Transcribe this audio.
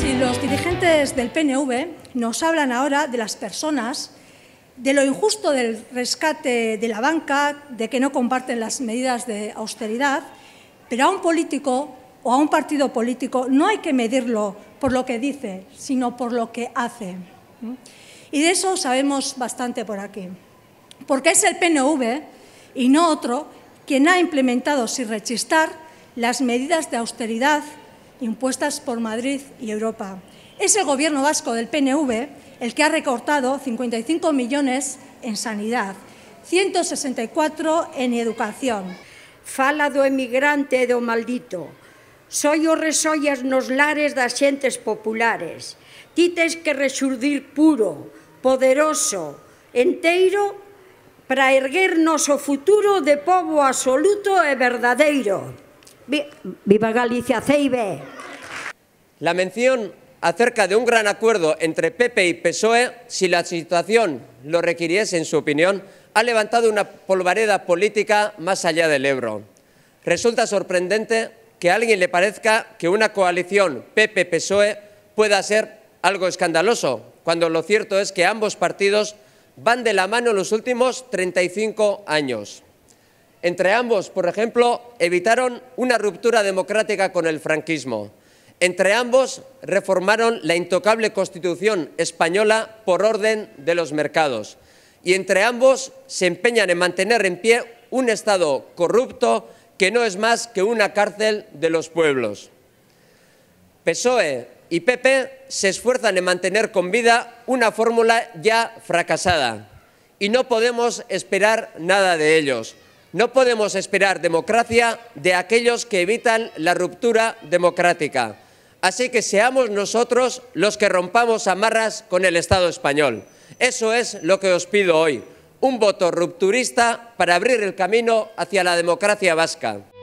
Si los dirigentes del PNV nos hablan ahora de las personas, de lo injusto del rescate de la banca, de que no comparten las medidas de austeridad, pero a un político o a un partido político no hay que medirlo por lo que dice, sino por lo que hace. Y de eso sabemos bastante por aquí. Porque es el PNV y no otro quien ha implementado sin rechistar las medidas de austeridad impuestas por Madrid y Europa. Es el Gobierno vasco del PNV el que ha recortado 55 millones en sanidad, 164 en educación. Fala do emigrante do maldito. Soy o resollas nos lares das xentes populares. Ti tes que resurdir puro, poderoso, enteiro para erguernos o futuro de povo absoluto e verdadeiro. Viva Galicia Ceibe! La mención acerca de un gran acuerdo entre PP y PSOE, si la situación lo requiriese en su opinión, ha levantado una polvareda política más allá del Ebro. Resulta sorprendente que a alguien le parezca que una coalición PP-PSOE pueda ser algo escandaloso, cuando lo cierto es que ambos partidos van de la mano en los últimos 35 años. Entre ambos, por ejemplo, evitaron una ruptura democrática con el franquismo, entre ambos reformaron la intocable Constitución española por orden de los mercados y entre ambos se empeñan en mantener en pie un Estado corrupto que no es más que una cárcel de los pueblos. PSOE y PP se esfuerzan en mantener con vida una fórmula ya fracasada y no podemos esperar nada de ellos. No podemos esperar democracia de aquellos que evitan la ruptura democrática Así que seamos nosotros los que rompamos amarras con el Estado español. Eso es lo que os pido hoy, un voto rupturista para abrir el camino hacia la democracia vasca.